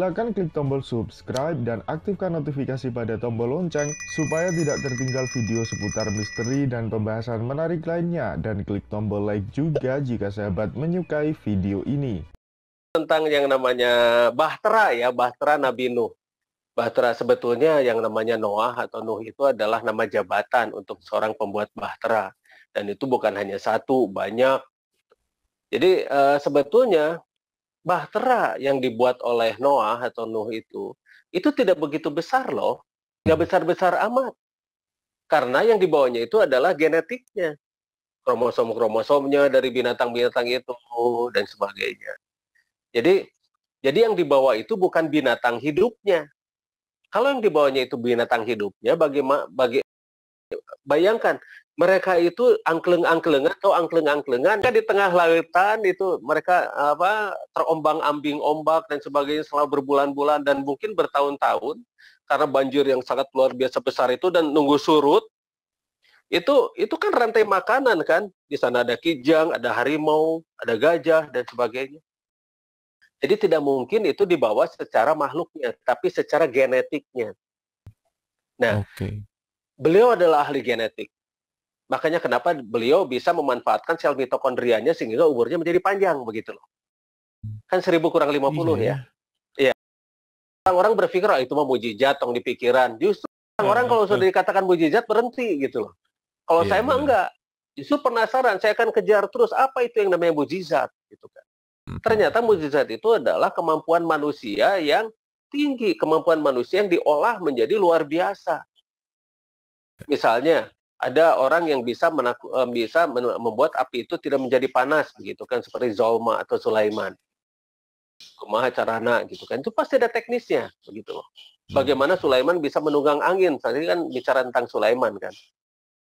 Silakan klik tombol subscribe dan aktifkan notifikasi pada tombol lonceng supaya tidak tertinggal video seputar misteri dan pembahasan menarik lainnya dan klik tombol like juga jika sahabat menyukai video ini. Tentang yang namanya Bahtera ya, Bahtera Nabi Nuh. Bahtera sebetulnya yang namanya Noah atau Nuh itu adalah nama jabatan untuk seorang pembuat Bahtera. Dan itu bukan hanya satu, banyak. Jadi uh, sebetulnya bahtera yang dibuat oleh Noah atau Nuh itu, itu tidak begitu besar loh. Tidak hmm. besar-besar amat. Karena yang dibawanya itu adalah genetiknya. Kromosom-kromosomnya dari binatang-binatang itu dan sebagainya. Jadi jadi yang dibawa itu bukan binatang hidupnya. Kalau yang dibawanya itu binatang hidupnya, bagaimana bagi Bayangkan, mereka itu angkleng-angklengan atau angkleng-angklengan. Kan di tengah lautan itu mereka apa terombang-ambing ombak dan sebagainya selama berbulan-bulan dan mungkin bertahun-tahun karena banjir yang sangat luar biasa besar itu dan nunggu surut itu itu kan rantai makanan kan di sana ada kijang ada harimau ada gajah dan sebagainya jadi tidak mungkin itu dibawa secara makhluknya tapi secara genetiknya nah okay beliau adalah ahli genetik. Makanya kenapa beliau bisa memanfaatkan sel mitokondrianya sehingga umurnya menjadi panjang begitu loh. Kan seribu kurang lima puluh iya. ya. Iya. Orang-orang berpikir oh, itu mau mujizat tong di pikiran. Justru orang-orang iya, kalau sudah dikatakan mujizat berhenti gitu loh. Kalau iya, saya mah iya. enggak. Justru penasaran, saya akan kejar terus apa itu yang namanya mujizat gitu kan. Hmm. Ternyata mujizat itu adalah kemampuan manusia yang tinggi, kemampuan manusia yang diolah menjadi luar biasa Misalnya ada orang yang bisa menaku, eh, bisa membuat api itu tidak menjadi panas begitu kan seperti Zalma atau Sulaiman. Kumaha carana gitu kan itu pasti ada teknisnya begitu loh. Hmm. Bagaimana Sulaiman bisa menunggang angin? Tadi kan bicara tentang Sulaiman kan.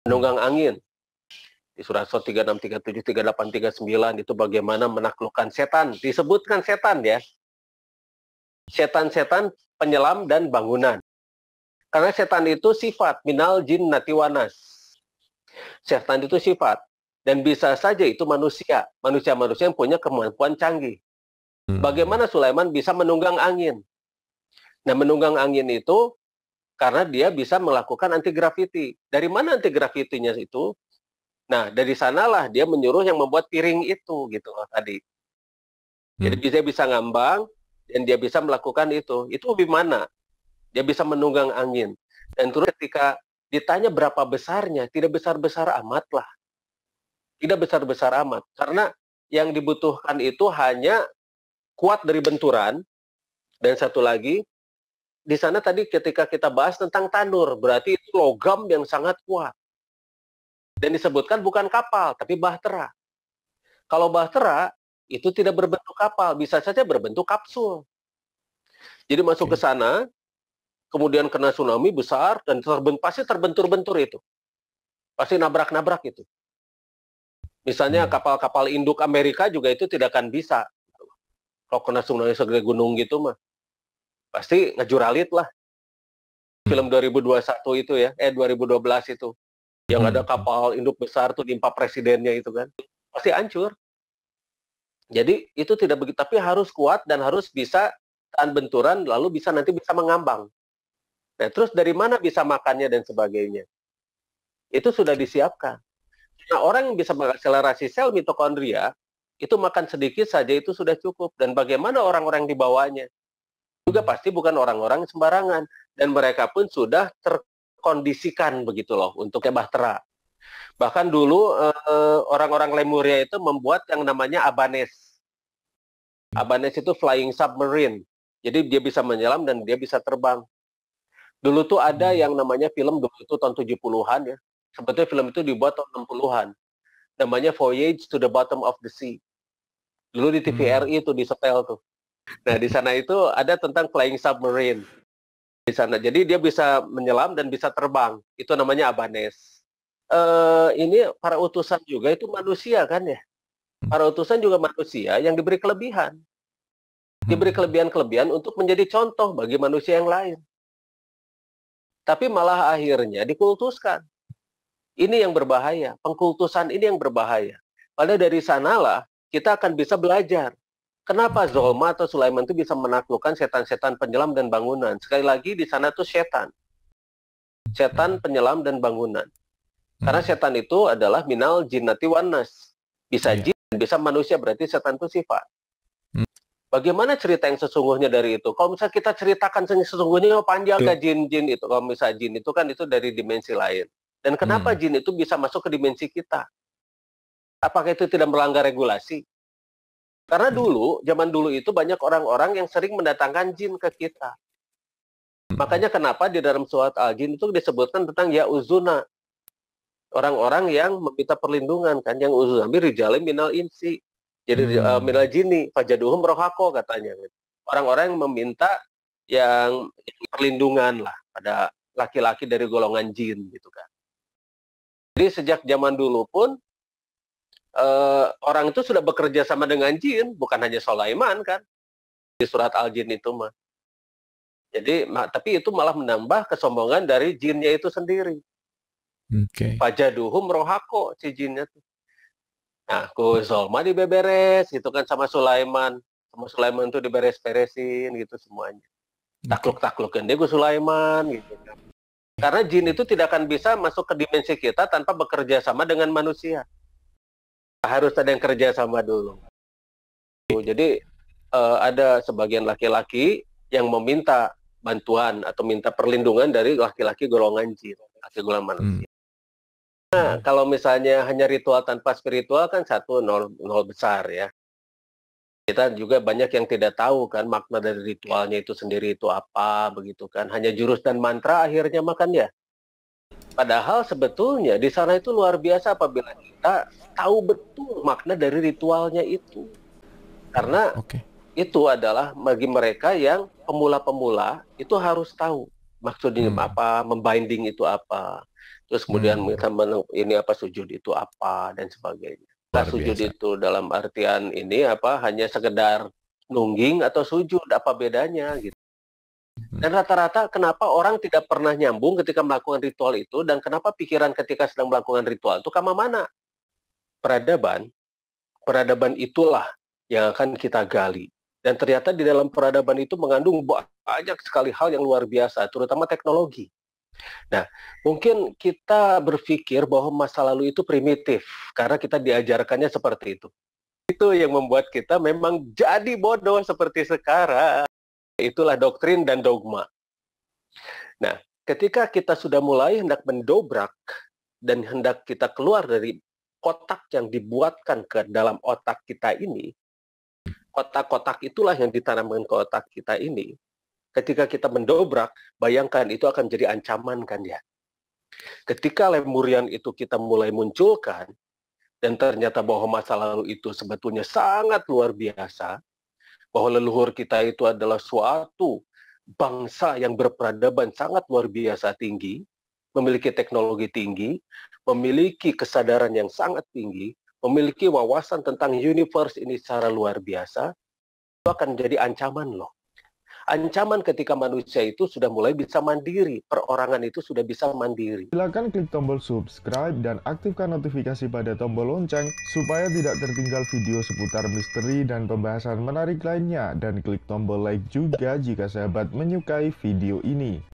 Menunggang angin. Di surat 3637 3839 itu bagaimana menaklukkan setan. Disebutkan setan ya. Setan-setan penyelam dan bangunan. Karena setan itu sifat minal jin natiwanas. Setan itu sifat dan bisa saja itu manusia, manusia-manusia yang punya kemampuan canggih. Hmm. Bagaimana Sulaiman bisa menunggang angin? Nah, menunggang angin itu karena dia bisa melakukan anti gravity. Dari mana anti gravitinya itu? Nah, dari sanalah dia menyuruh yang membuat piring itu gitu loh tadi. Jadi hmm. dia bisa ngambang dan dia bisa melakukan itu. Itu lebih mana? dia bisa menunggang angin. Dan terus ketika ditanya berapa besarnya, tidak besar-besar amat lah. Tidak besar-besar amat. Karena yang dibutuhkan itu hanya kuat dari benturan. Dan satu lagi, di sana tadi ketika kita bahas tentang tanur, berarti itu logam yang sangat kuat. Dan disebutkan bukan kapal, tapi bahtera. Kalau bahtera, itu tidak berbentuk kapal, bisa saja berbentuk kapsul. Jadi masuk ke sana, kemudian kena tsunami besar dan terbentur pasti terbentur-bentur itu. Pasti nabrak-nabrak itu. Misalnya hmm. kapal-kapal induk Amerika juga itu tidak akan bisa. Kalau kena tsunami segede gunung gitu mah. Pasti ngejuralit lah. Hmm. Film 2021 itu ya, eh 2012 itu. Yang ada hmm. kapal induk besar tuh diimpa presidennya itu kan. Pasti hancur. Jadi itu tidak begitu, tapi harus kuat dan harus bisa tahan benturan, lalu bisa nanti bisa mengambang. Nah, terus dari mana bisa makannya dan sebagainya? Itu sudah disiapkan. Nah, orang yang bisa mengakselerasi sel mitokondria itu makan sedikit saja itu sudah cukup dan bagaimana orang-orang di bawahnya juga pasti bukan orang-orang sembarangan dan mereka pun sudah terkondisikan begitu loh untuk bahtera. Bahkan dulu orang eh, orang-orang Lemuria itu membuat yang namanya abanes. Abanes itu flying submarine. Jadi dia bisa menyelam dan dia bisa terbang. Dulu tuh ada hmm. yang namanya film dulu itu tahun 70-an ya. Sebetulnya film itu dibuat tahun 60-an. Namanya Voyage to the Bottom of the Sea. Dulu di TVRI hmm. itu di setel tuh. Nah, di sana itu ada tentang flying submarine. Di sana. Jadi dia bisa menyelam dan bisa terbang. Itu namanya Abanes. Uh, ini para utusan juga itu manusia kan ya? Hmm. Para utusan juga manusia yang diberi kelebihan. Diberi hmm. kelebihan-kelebihan untuk menjadi contoh bagi manusia yang lain tapi malah akhirnya dikultuskan. Ini yang berbahaya, pengkultusan ini yang berbahaya. Padahal dari sanalah kita akan bisa belajar. Kenapa Zolma atau Sulaiman itu bisa menaklukkan setan-setan penyelam dan bangunan? Sekali lagi di sana tuh setan. Setan penyelam dan bangunan. Karena hmm. setan itu adalah minal jinnati wanas. Bisa iya. jin, bisa manusia, berarti setan itu sifat. Hmm. Bagaimana cerita yang sesungguhnya dari itu? Kalau misalnya kita ceritakan sesungguhnya oh, panjang ke jin-jin itu, kalau misalnya jin itu kan itu dari dimensi lain. Dan kenapa hmm. jin itu bisa masuk ke dimensi kita? Apakah itu tidak melanggar regulasi? Karena hmm. dulu, zaman dulu itu banyak orang-orang yang sering mendatangkan jin ke kita. Hmm. Makanya kenapa di dalam surat Al-Jin itu disebutkan tentang ya uzuna. Orang-orang yang meminta perlindungan kan yang uzuna rijale minal insi. Jadi eh, hmm. uh, minal jini fajaduhum rohako katanya. Gitu. Orang-orang yang meminta yang, perlindungan lah pada laki-laki dari golongan jin gitu kan. Jadi sejak zaman dulu pun eh, orang itu sudah bekerja sama dengan jin, bukan hanya Sulaiman kan di surat Al-Jin itu mah. Jadi tapi itu malah menambah kesombongan dari jinnya itu sendiri. Oke. Okay. Fajaduhum rohako si jinnya tuh. Nah, aku Zolma dibeberes gitu kan sama Sulaiman. Sama Sulaiman tuh diberes-beresin gitu semuanya. Takluk-taklukin dia gue Sulaiman gitu kan. Karena jin itu tidak akan bisa masuk ke dimensi kita tanpa bekerja sama dengan manusia. Harus ada yang kerja sama dulu. Jadi eh, ada sebagian laki-laki yang meminta bantuan atau minta perlindungan dari laki-laki golongan jin, laki golongan manusia. Hmm. Nah, kalau misalnya hanya ritual tanpa spiritual kan satu nol, nol besar ya. Kita juga banyak yang tidak tahu kan makna dari ritualnya itu sendiri itu apa begitu kan. Hanya jurus dan mantra akhirnya makan ya. Padahal sebetulnya di sana itu luar biasa apabila kita tahu betul makna dari ritualnya itu. Karena okay. itu adalah bagi mereka yang pemula-pemula itu harus tahu maksudnya hmm. apa, membinding itu apa terus kemudian hmm. kita ini apa sujud itu apa dan sebagainya nah, sujud biasa. itu dalam artian ini apa hanya sekedar nungging atau sujud apa bedanya gitu hmm. dan rata-rata kenapa orang tidak pernah nyambung ketika melakukan ritual itu dan kenapa pikiran ketika sedang melakukan ritual itu kama mana? Peradaban, peradaban itulah yang akan kita gali. Dan ternyata di dalam peradaban itu mengandung banyak sekali hal yang luar biasa, terutama teknologi. Nah, mungkin kita berpikir bahwa masa lalu itu primitif karena kita diajarkannya seperti itu. Itu yang membuat kita memang jadi bodoh seperti sekarang. Itulah doktrin dan dogma. Nah, ketika kita sudah mulai hendak mendobrak dan hendak kita keluar dari kotak yang dibuatkan ke dalam otak kita ini, kotak-kotak itulah yang ditanamkan ke otak kita ini Ketika kita mendobrak, bayangkan itu akan jadi ancaman kan ya. Ketika lemurian itu kita mulai munculkan, dan ternyata bahwa masa lalu itu sebetulnya sangat luar biasa, bahwa leluhur kita itu adalah suatu bangsa yang berperadaban sangat luar biasa tinggi, memiliki teknologi tinggi, memiliki kesadaran yang sangat tinggi, memiliki wawasan tentang universe ini secara luar biasa, itu akan jadi ancaman loh ancaman ketika manusia itu sudah mulai bisa mandiri, perorangan itu sudah bisa mandiri. Silakan klik tombol subscribe dan aktifkan notifikasi pada tombol lonceng supaya tidak tertinggal video seputar misteri dan pembahasan menarik lainnya dan klik tombol like juga jika sahabat menyukai video ini.